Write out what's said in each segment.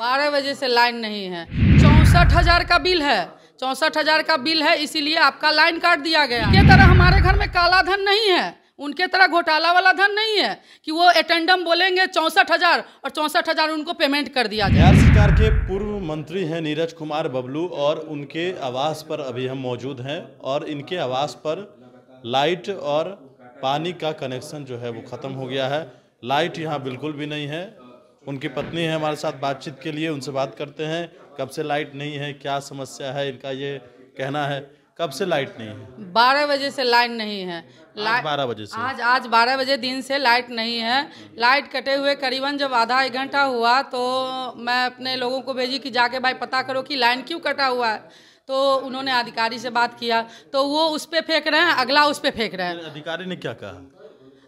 बारह बजे से लाइन नहीं है चौंसठ हजार का बिल है चौंसठ हजार का बिल है इसीलिए आपका लाइन काट दिया गया इनके तरह हमारे घर में काला धन नहीं है उनके तरह घोटाला वाला धन नहीं है कि वो एटेंडम बोलेंगे चौंसठ हजार और चौंसठ हजार उनको पेमेंट कर दिया बिहार सरकार के पूर्व मंत्री हैं नीरज कुमार बबलू और उनके आवास पर अभी हम मौजूद हैं और इनके आवास पर लाइट और पानी का कनेक्शन जो है वो ख़त्म हो गया है लाइट यहाँ बिल्कुल भी नहीं है उनकी पत्नी है हमारे साथ बातचीत के लिए उनसे बात करते हैं कब से लाइट नहीं है क्या समस्या है इनका ये कहना है कब से लाइट नहीं है बारह बजे से लाइट नहीं है लाइट बारह बजे से आज आज बारह बजे दिन से लाइट नहीं है लाइट कटे हुए करीबन जब आधा एक घंटा हुआ तो मैं अपने लोगों को भेजी कि जाके भाई पता करो कि लाइन क्यों कटा हुआ है तो उन्होंने अधिकारी से बात किया तो वो उस पर फेंक रहे हैं अगला उस पर फेंक रहे हैं अधिकारी ने क्या कहा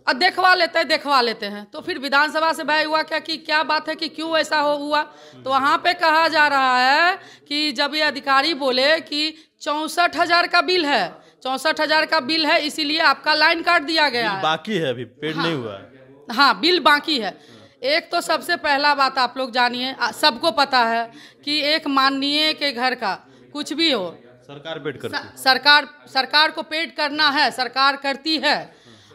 अब देखवा लेते हैं देखवा लेते हैं तो फिर विधानसभा से भाई हुआ क्या कि क्या बात है कि क्यों ऐसा हो हुआ तो वहाँ पे कहा जा रहा है कि जब ये अधिकारी बोले कि चौंसठ हजार का बिल है चौंसठ हजार का बिल है इसीलिए आपका लाइन काट दिया गया है बाकी है अभी पेड हाँ, नहीं हुआ है हाँ बिल बाकी है एक तो सबसे पहला बात आप लोग जानिए सबको पता है कि एक माननीय के घर का कुछ भी हो सरकार पेड सरकार सरकार को पेड करना है सरकार करती है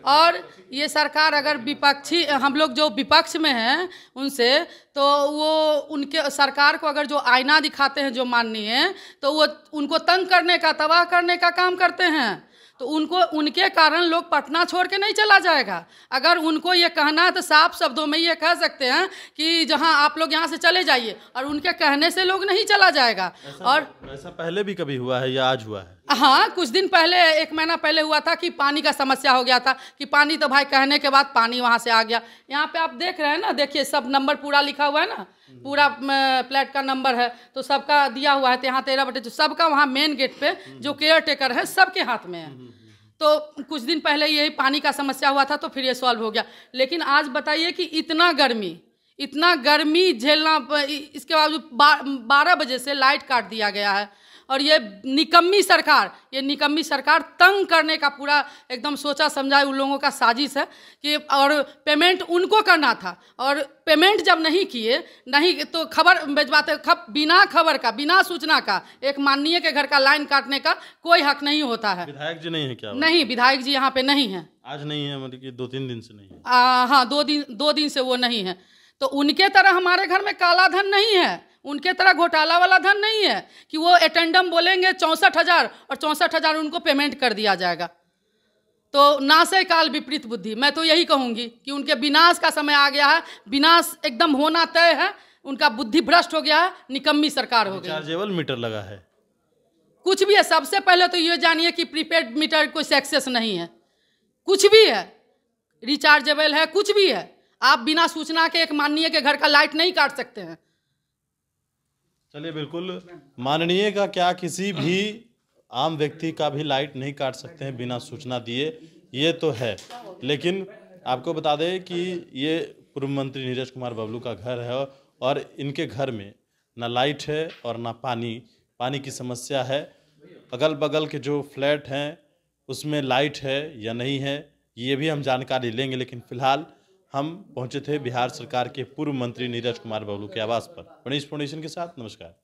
और ये सरकार अगर विपक्षी हम लोग जो विपक्ष में हैं उनसे तो वो उनके सरकार को अगर जो आईना दिखाते हैं जो माननीय तो वो उनको तंग करने का तबाह करने का काम करते हैं तो उनको उनके कारण लोग पटना छोड़ के नहीं चला जाएगा अगर उनको ये कहना है तो साफ शब्दों में ये कह सकते हैं कि जहाँ आप लोग यहाँ से चले जाइए और उनके कहने से लोग नहीं चला जाएगा ऐसा, और ऐसा पहले भी कभी हुआ है या आज हुआ है हाँ कुछ दिन पहले एक महीना पहले हुआ था कि पानी का समस्या हो गया था कि पानी तो भाई कहने के बाद पानी वहाँ से आ गया यहाँ पे आप देख रहे हैं ना देखिए सब नंबर पूरा लिखा हुआ है ना पूरा फ्लैट का नंबर है तो सबका दिया हुआ है तो यहाँ तेरह बटे सबका वहाँ मेन गेट पे जो केयर टेकर है सबके हाथ में है तो कुछ दिन पहले यही पानी का समस्या हुआ था तो फिर ये सॉल्व हो गया लेकिन आज बताइए कि इतना गर्मी इतना गर्मी झेलना इसके बावजूद बारह बजे से लाइट काट दिया गया है और ये निकम्मी सरकार ये निकम्मी सरकार तंग करने का पूरा एकदम सोचा समझा उन लोगों का साजिश है कि और पेमेंट उनको करना था और पेमेंट जब नहीं किए नहीं तो खबर भेजवाते खब बिना खबर का बिना सूचना का एक माननीय के घर का लाइन काटने का कोई हक नहीं होता है विधायक जी नहीं है क्या नहीं विधायक जी यहाँ पे नहीं है आज नहीं है मतलब कि दो तीन दिन से नहीं है हाँ दो दिन दो दिन से वो नहीं है तो उनके तरह हमारे घर में काला धन नहीं है उनके तरह घोटाला वाला धन नहीं है कि वो एटेंडम बोलेंगे चौंसठ हज़ार और चौंसठ हज़ार उनको पेमेंट कर दिया जाएगा तो नाशे काल विपरीत बुद्धि मैं तो यही कहूंगी कि उनके विनाश का समय आ गया है विनाश एकदम होना तय है उनका बुद्धि भ्रष्ट हो गया है निकम्मी सरकार हो गई चार्जेबल मीटर लगा है कुछ भी है सबसे पहले तो ये जानिए कि प्रीपेड मीटर कोई सक्सेस नहीं है कुछ भी है रिचार्जेबल है कुछ भी है आप बिना सूचना के एक माननीय के घर का लाइट नहीं काट सकते हैं चलिए बिल्कुल माननीय का क्या किसी भी आम व्यक्ति का भी लाइट नहीं काट सकते हैं बिना सूचना दिए ये तो है लेकिन आपको बता दें कि ये पूर्व मंत्री नीरज कुमार बबलू का घर है और इनके घर में ना लाइट है और ना पानी पानी की समस्या है अगल बगल के जो फ्लैट हैं उसमें लाइट है या नहीं है ये भी हम जानकारी लेंगे लेकिन फ़िलहाल हम पहुंचे थे बिहार सरकार के पूर्व मंत्री नीरज कुमार बबलू के आवास पर गणेश फाउंडेशन के साथ नमस्कार